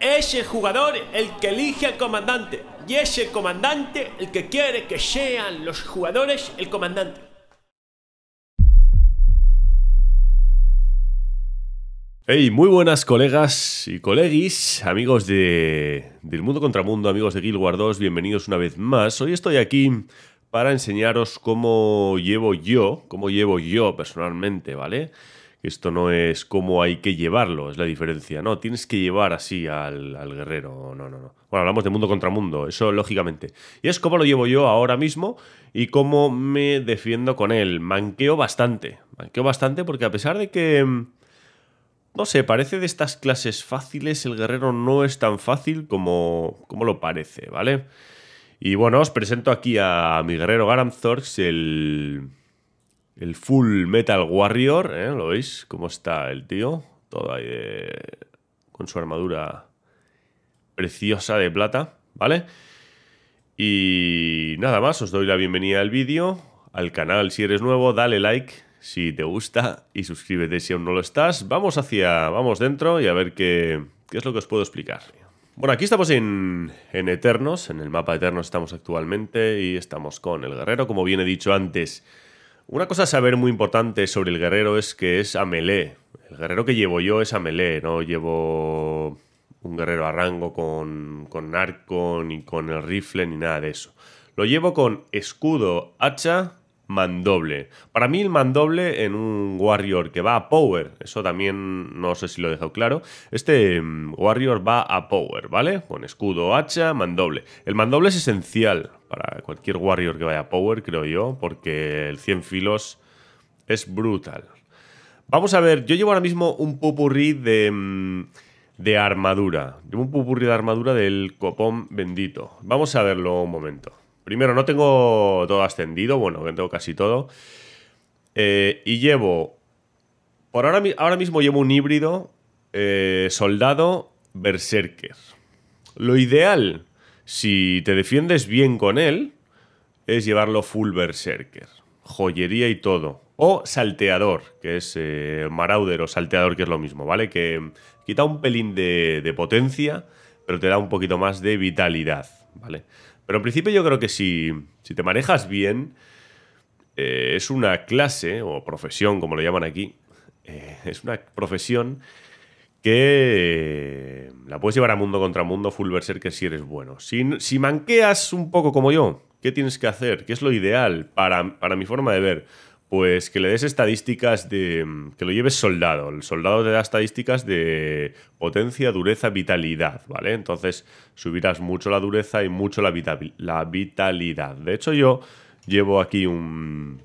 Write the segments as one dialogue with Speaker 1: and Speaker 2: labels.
Speaker 1: Es el jugador el que elige al comandante y es el comandante el que quiere que sean los jugadores el comandante. Hey, muy buenas colegas y coleguis, amigos de, del Mundo contra mundo, amigos de Guild Wars 2, bienvenidos una vez más. Hoy estoy aquí para enseñaros cómo llevo yo, cómo llevo yo personalmente, ¿vale? vale esto no es cómo hay que llevarlo, es la diferencia. No, tienes que llevar así al, guerrero. No, no, no. Bueno, hablamos de mundo contra mundo, eso lógicamente. Y es cómo lo llevo yo ahora mismo y cómo me defiendo con él. Manqueo bastante. Manqueo bastante porque a pesar de que... Mm, no sé, parece de estas clases fáciles, el guerrero no es tan fácil como, como lo parece, ¿vale? Y bueno, os presento aquí a mi guerrero Garamthorx, el el Full Metal Warrior, ¿eh? ¿lo veis? ¿Cómo está el tío? Todo ahí con su armadura preciosa de plata, ¿vale? Y nada más, os doy la bienvenida al vídeo, al canal si eres nuevo, dale like si te gusta y suscríbete si aún no lo estás. Vamos hacia, vamos dentro y a ver qué, es lo que os puedo explicar. Bueno, aquí estamos en, en Eternos, en el mapa Eternos estamos actualmente y estamos con el guerrero, como bien he dicho antes... Una cosa a saber muy importante sobre el guerrero es que es a melee. El guerrero que llevo yo es a melee, no llevo un guerrero a rango con, con arco, ni con el rifle, ni nada de eso. Lo llevo con escudo, hacha, mandoble. Para mí el mandoble en un Warrior que va a Power, eso también no sé si lo he dejado claro, este mm, Warrior va a Power, ¿vale? Con escudo, hacha, mandoble. El mandoble es esencial para cualquier Warrior que vaya a Power, creo yo, porque el 100 filos es brutal. Vamos a ver, yo llevo ahora mismo un pupurrí de, mm, de armadura. Llevo un pupurrí de armadura del copón bendito. Vamos a verlo un momento. Primero, no tengo todo ascendido, bueno, tengo casi todo. Eh, y llevo. Por ahora, mismo llevo un híbrido eh, soldado berserker. Lo ideal, si te defiendes bien con él, es llevarlo full berserker. Joyería y todo. O salteador, que es eh, marauder o salteador, que es lo mismo, ¿vale? Que quita un pelín de, de potencia, pero te da un poquito más de vitalidad, ¿vale? Pero en principio yo creo que si, te manejas bien, eh, es una clase o profesión, como lo llaman aquí, eh, es una profesión que eh, la puedes llevar a mundo contra mundo, full que si eres bueno. Si, si, manqueas un poco como yo, ¿qué tienes que hacer? ¿Qué es lo ideal para mi forma de ver? Pues que le des estadísticas de. Mm, que lo lleves soldado. El soldado te da estadísticas de potencia, dureza, vitalidad, ¿vale? Entonces subirás mucho la dureza y mucho la, la vitalidad. De hecho, yo llevo aquí un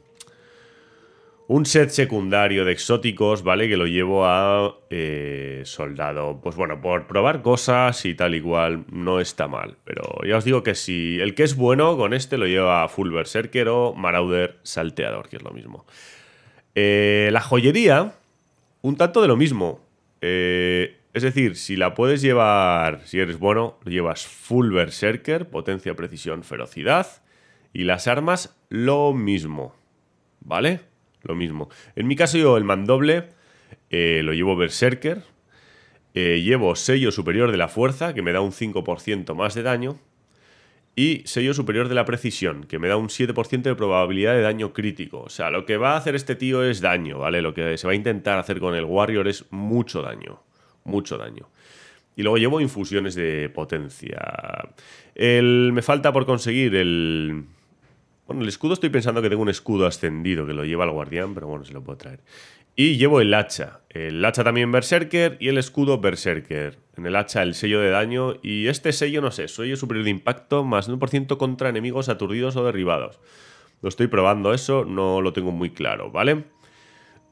Speaker 1: un set secundario de exóticos, ¿vale? Que lo llevo a eh, soldado. Pues bueno, por probar cosas y tal igual, no está mal. Pero ya os digo que si el que es bueno con este lo lleva a full berserker o marauder salteador, que es lo mismo. Eh, la joyería, un tanto de lo mismo. Eh, es decir, si la puedes llevar, si eres bueno, lo llevas full berserker, potencia, precisión, ferocidad. Y las armas, lo mismo. ¿Vale? lo mismo. En mi caso, yo el mandoble eh, lo llevo Berserker. Eh, llevo sello superior de la fuerza, que me da un 5% más de daño. Y sello superior de la precisión, que me da un 7% de probabilidad de daño crítico. O sea, lo que va a hacer este tío es daño, ¿vale? Lo que se va a intentar hacer con el Warrior es mucho daño. Mucho daño. Y luego llevo infusiones de potencia. me falta por conseguir el, bueno, el escudo estoy pensando que tengo un escudo ascendido que lo lleva el guardián, pero bueno, se lo puedo traer. Y llevo el hacha. El hacha también Berserker y el escudo Berserker. En el hacha el sello de daño y este sello, no sé, sello superior de impacto más 1% contra enemigos aturdidos o derribados. Lo estoy probando eso, no lo tengo muy claro, ¿vale?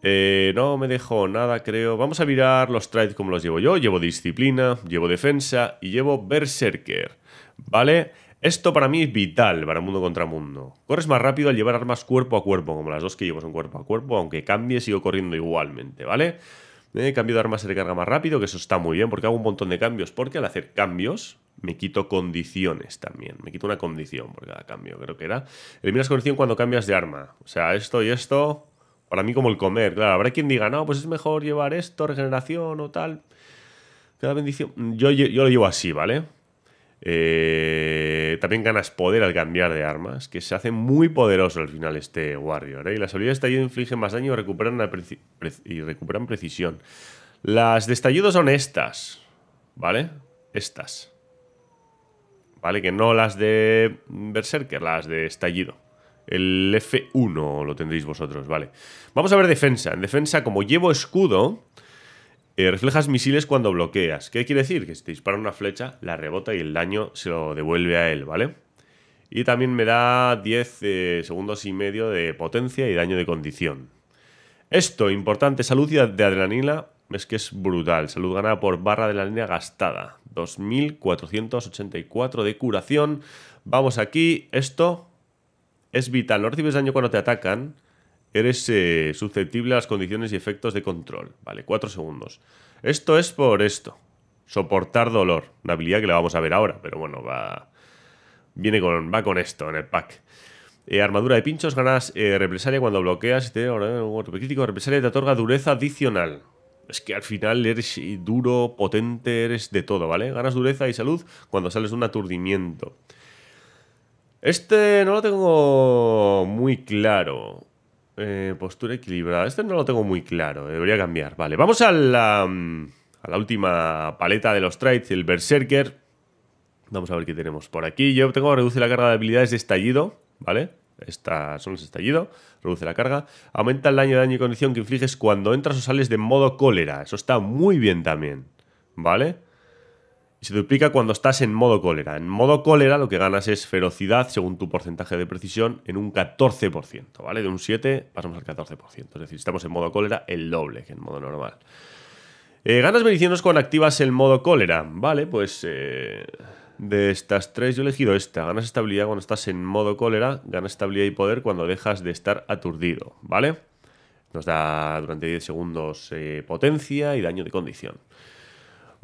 Speaker 1: Eh, no me dejo nada, creo. Vamos a mirar los trades como los llevo yo. Llevo disciplina, llevo defensa y llevo Berserker, ¿vale? vale esto para mí es vital para mundo contra mundo. Corres más rápido al llevar armas cuerpo a cuerpo, como las dos que llevo son cuerpo a cuerpo, aunque cambie, sigo corriendo igualmente, ¿vale? Eh, cambio de armas se recarga más rápido, que eso está muy bien, porque hago un montón de cambios, porque al hacer cambios me quito condiciones también. Me quito una condición por cada cambio, creo que era. Eliminas condición cuando cambias de arma. O sea, esto y esto, para mí como el comer, claro. Habrá quien diga, no, pues es mejor llevar esto, regeneración o tal. Cada bendición. yo, yo lo llevo así, ¿vale? Eh, también ganas poder al cambiar de armas, que se hace muy poderoso al final este Warrior. ¿eh? Y las habilidades de estallido infligen más daño y recuperan, y recuperan precisión. Las de estallido son estas, ¿vale? Estas. ¿Vale? Que no las de Berserker, las de estallido. El F1 lo tendréis vosotros, ¿vale? Vamos a ver defensa. En defensa, como llevo escudo, eh, reflejas misiles cuando bloqueas. ¿Qué quiere decir? Que si te dispara una flecha, la rebota y el daño se lo devuelve a él, ¿vale? Y también me da 10 eh, segundos y medio de potencia y daño de condición. Esto, importante, salud de adrenalina, es que es brutal. Salud ganada por barra de la línea gastada. 2484 de curación. Vamos aquí, esto es vital. No recibes daño cuando te atacan, eres eh, susceptible a las condiciones y efectos de control. Vale, 4 segundos. Esto es por esto. Soportar dolor. Una habilidad que la vamos a ver ahora, pero bueno, va. Viene con. va con esto en el pack. Eh, armadura de pinchos, ganas eh, represalia cuando bloqueas. Te, este, eh, crítico, represalia te otorga dureza adicional. Es que al final eres duro, potente, eres de todo, ¿vale? Ganas dureza y salud cuando sales de un aturdimiento. Este no lo tengo muy claro. Eh, postura equilibrada. Este no lo tengo muy claro. Eh, debería cambiar. Vale, vamos mm, a la, última paleta de los traits, el Berserker. Vamos a ver qué tenemos por aquí. Yo tengo reduce la carga de habilidades de estallido, ¿vale? Estas son los estallido, reduce la carga. Aumenta el daño, de daño y condición que infliges cuando entras o sales de modo cólera. Eso está muy bien también, ¿vale? vale y se duplica cuando estás en modo cólera. En modo cólera lo que ganas es ferocidad según tu porcentaje de precisión en un 14%, ¿vale? De un 7 pasamos al 14%, es decir, estamos en modo cólera el doble que en modo normal. Eh, ganas mediciones cuando activas el modo cólera, ¿vale? Pues eh, de estas tres yo he elegido esta. Ganas estabilidad cuando estás en modo cólera, ganas estabilidad y poder cuando dejas de estar aturdido, ¿vale? Nos da durante 10 segundos eh, potencia y daño de condición.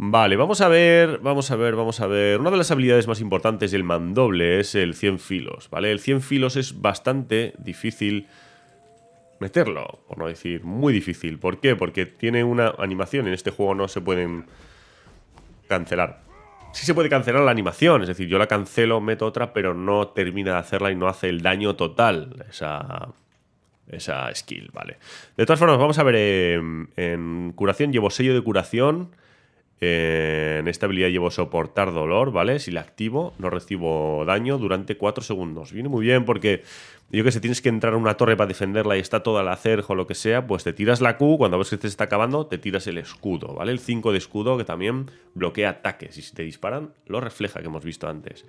Speaker 1: Vale, vamos a ver, vamos a ver, vamos a ver. Una de las habilidades más importantes del mandoble es el 100 filos, ¿vale? El 100 filos es bastante difícil meterlo, por no decir muy difícil. ¿Por qué? Porque tiene una animación, en este juego no se pueden cancelar. Sí se puede cancelar la animación, es decir, yo la cancelo, meto otra, pero no termina de hacerla y no hace el daño total esa, esa skill, ¿vale? De todas formas, vamos a ver, en, em, en curación llevo sello de curación en esta habilidad llevo soportar dolor, ¿vale? Si la activo, no recibo daño durante 4 segundos. Viene muy bien porque, yo que sé, tienes que entrar en una torre para defenderla y está toda la cerja o lo que sea, pues te tiras la Q, cuando ves que te está acabando, te tiras el escudo, ¿vale? El 5 de escudo que también bloquea ataques y si te disparan, lo refleja que hemos visto antes.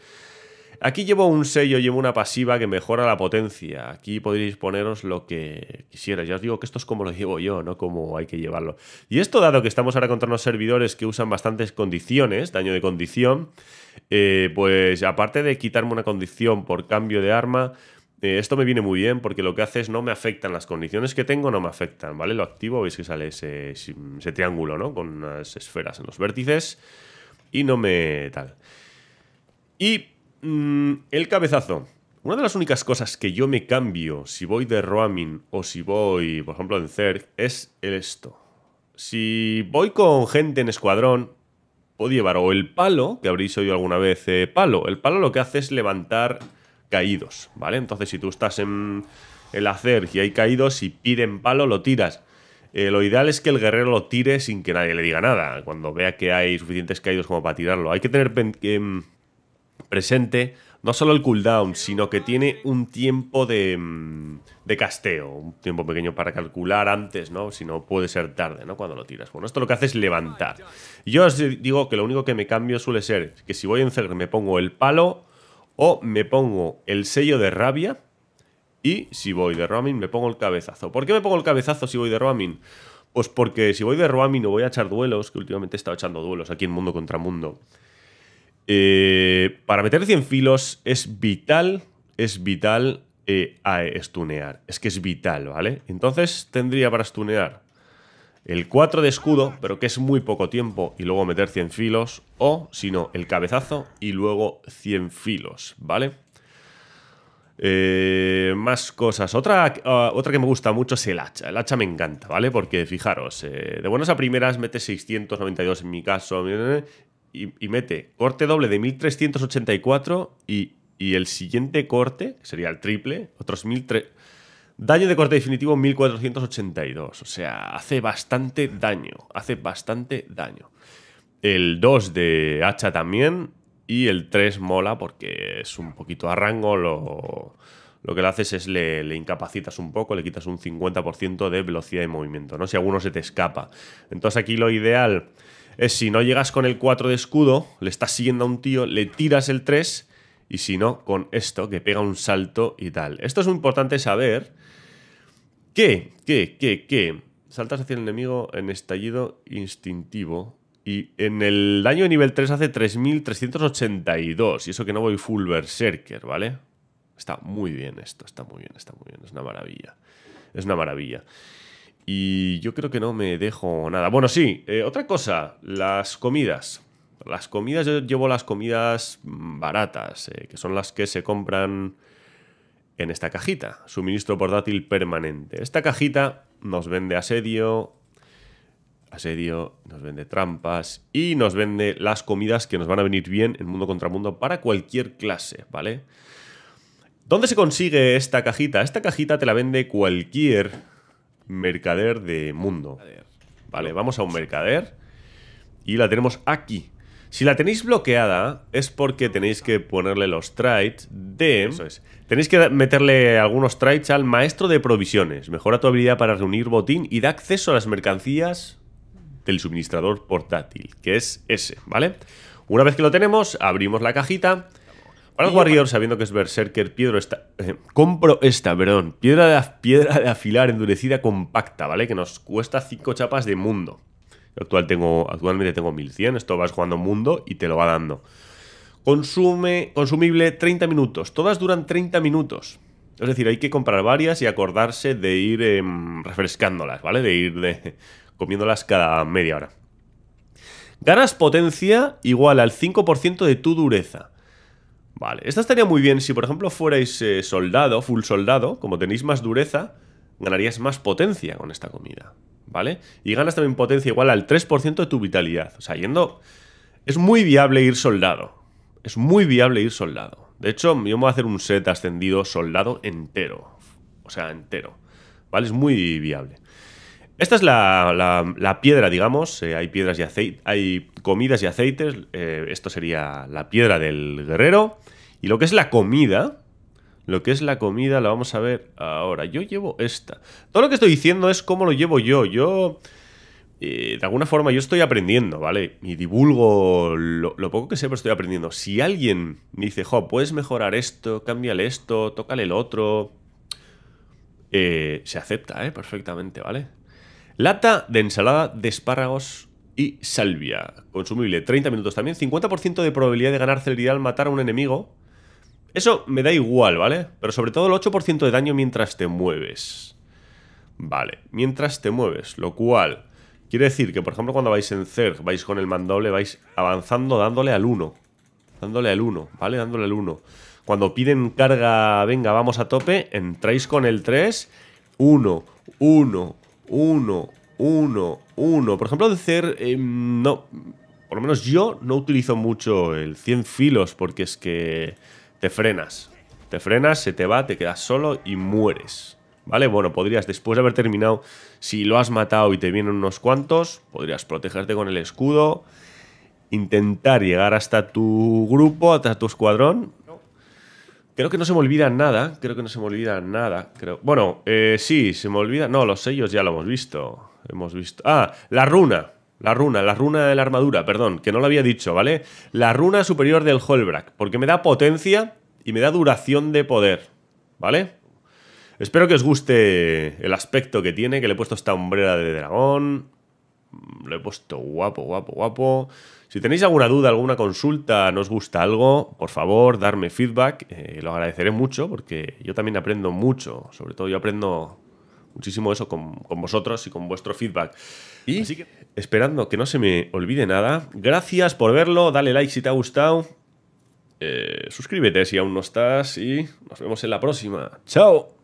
Speaker 1: Aquí llevo un sello, llevo una pasiva que mejora la potencia. Aquí podéis poneros lo que quisierais. Ya os digo que esto es como lo llevo yo, no como hay que llevarlo. Y esto dado que estamos ahora contra unos servidores que usan bastantes condiciones, daño de condición, eh, pues aparte de quitarme una condición por cambio de arma, eh, esto me viene muy bien porque lo que hace es no me afectan las condiciones que tengo, no me afectan, ¿vale? Lo activo, veis que sale ese, ese triángulo, ¿no? Con unas esferas en los vértices y no me tal. Y Mm, el cabezazo. Una de las únicas cosas que yo me cambio si voy de roaming o si voy, por ejemplo, en Zerg, es esto. Si voy con gente en escuadrón, puedo llevar o el palo, que habréis oído alguna vez, eh, palo. El palo lo que hace es levantar caídos, ¿vale? Entonces, si tú estás en el hacer y hay caídos y piden palo, lo tiras. Eh, lo ideal es que el guerrero lo tire sin que nadie le diga nada, cuando vea que hay suficientes caídos como para tirarlo. Hay que tener em, presente no solo el cooldown, sino que tiene un tiempo de, mm, de, casteo, un tiempo pequeño para calcular antes, ¿no? Si no, puede ser tarde, ¿no? Cuando lo tiras. Bueno, esto lo que hace es levantar. Yo os digo que lo único que me cambio suele ser que si voy en Zerg, me pongo el palo o me pongo el sello de rabia y si voy de roaming me pongo el cabezazo. ¿Por qué me pongo el cabezazo si voy de roaming? Pues porque si voy de roaming o voy a echar duelos, que últimamente he estado echando duelos aquí en Mundo contra Mundo, eh, para meter 100 filos es vital, es vital eh, a estunear. Es que es vital, ¿vale? Entonces tendría para estunear el 4 de escudo, pero que es muy poco tiempo, y luego meter 100 filos, o si no, el cabezazo y luego 100 filos, ¿vale? Eh, más cosas. Otra, ah, otra que me gusta mucho es el hacha. El hacha me encanta, ¿vale? Porque fijaros, de buenas a primeras mete 692 en mi caso, y, mete corte doble de 1384 y, el siguiente corte, que sería el triple, otros 1300. Daño de corte definitivo 1482. O sea, hace bastante daño. Hace bastante daño. El 2 de hacha también. Y el 3 mola porque es un poquito a rango. Lo, que le haces es le, incapacitas un poco, le quitas un 50% de velocidad de movimiento. ¿no? Si alguno se te escapa. Entonces aquí lo ideal es si no llegas con el 4 de escudo, le estás siguiendo a un tío, le tiras el 3 y si no, con esto, que pega un salto y tal. Esto es importante saber que, que, que, que saltas hacia el enemigo en estallido instintivo y en el daño de nivel 3 hace 3382 y eso que no voy full berserker, ¿vale? Está muy bien esto, está muy bien, está muy bien, es una maravilla. Es una maravilla. Y yo creo que no me dejo nada. Bueno, sí, eh, otra cosa, las comidas. Las comidas, yo llevo las comidas baratas, eh, que son las que se compran en esta cajita, suministro portátil permanente. Esta cajita nos vende asedio, asedio, nos vende trampas y nos vende las comidas que nos van a venir bien en mundo contra mundo para cualquier clase, ¿vale? ¿Dónde se consigue esta cajita? Esta cajita te la vende cualquier mercader de mundo. Vale, vamos a un mercader y la tenemos aquí. Si la tenéis bloqueada es porque tenéis que ponerle los traits de... Tenéis que meterle algunos traits al maestro de provisiones. Mejora tu habilidad para reunir botín y da acceso a las mercancías del suministrador portátil, que es ese, ¿vale? Una vez que lo tenemos, abrimos la cajita para Warrior, sabiendo que es Berserker, piedra esta, eh, compro esta, perdón, piedra de, piedra de afilar endurecida compacta, ¿vale? Que nos cuesta 5 chapas de mundo. Actual tengo, actualmente tengo 1100, esto vas jugando mundo y te lo va dando. Consume, consumible 30 minutos, todas duran 30 minutos. Es decir, hay que comprar varias y acordarse de ir em, refrescándolas, ¿vale? De ir de, comiéndolas cada media hora. Ganas potencia igual al 5% de tu dureza. Vale, esta estaría muy bien si por ejemplo fuerais eh, soldado, full soldado, como tenéis más dureza, ganarías más potencia con esta comida, ¿vale? Y ganas también potencia igual al 3% de tu vitalidad, o sea, yendo... Es muy viable ir soldado, es muy viable ir soldado. De hecho, yo me voy a hacer un set ascendido soldado entero, o sea, entero, ¿vale? Es muy viable. Esta es la, piedra, digamos. Eh, hay piedras y aceite, hay comidas y aceites. Eh, esto sería la piedra del guerrero. Y lo que es la comida, lo que es la comida, la vamos a ver ahora. Yo llevo esta. Todo lo que estoy diciendo es cómo lo llevo yo. Yo, eh, de alguna forma, yo estoy aprendiendo, ¿vale? Y divulgo lo, poco que sé, pero estoy aprendiendo. Si alguien me dice, jo, puedes mejorar esto, cámbiale esto, tócale el otro, se acepta, ¿eh? Perfectamente, ¿vale? Lata de ensalada de espárragos y salvia. Consumible 30 minutos también. 50% de probabilidad de ganar celeridad al matar a un enemigo. Eso me da igual, ¿vale? Pero sobre todo el 8% de daño mientras te mueves. Vale, mientras te mueves. Lo cual quiere decir que, por ejemplo, cuando vais en Zerg, vais con el mandoble, vais avanzando dándole al 1. Dándole al 1, ¿vale? Dándole al 1. Cuando piden carga, venga, vamos a tope, entráis con el 3. 1, 1, uno, uno, uno. Por ejemplo, de ser em, no. Por lo menos yo no utilizo mucho el 100 filos porque es que te frenas. Te frenas, se te va, te quedas solo y mueres. ¿Vale? Bueno, podrías después de haber terminado, si lo has matado y te vienen unos cuantos, podrías protegerte con el escudo, intentar llegar hasta tu grupo, hasta tu escuadrón, Creo que no se me olvida nada, creo que no se me olvida nada. Creo... Bueno, eh, sí, se me olvida. No, los sellos ya lo hemos visto. Hemos visto. Ah, la runa. La runa, la runa de la armadura, perdón, que no lo había dicho, ¿vale? La runa superior del Holbrack, porque me da potencia y me da duración de poder, ¿vale? Espero que os guste el aspecto que tiene, que le he puesto esta hombrera de dragón. Lo he puesto guapo, guapo, guapo. Si tenéis alguna duda, alguna consulta, nos gusta algo, por favor, darme feedback. Eh, lo agradeceré mucho porque yo también aprendo mucho. Sobre todo yo aprendo muchísimo eso con, vosotros y con vuestro feedback. Y esperando que no se me olvide nada, gracias por verlo. Dale like si te ha gustado. Eh, suscríbete si aún no estás y nos vemos en la próxima. ¡Chao!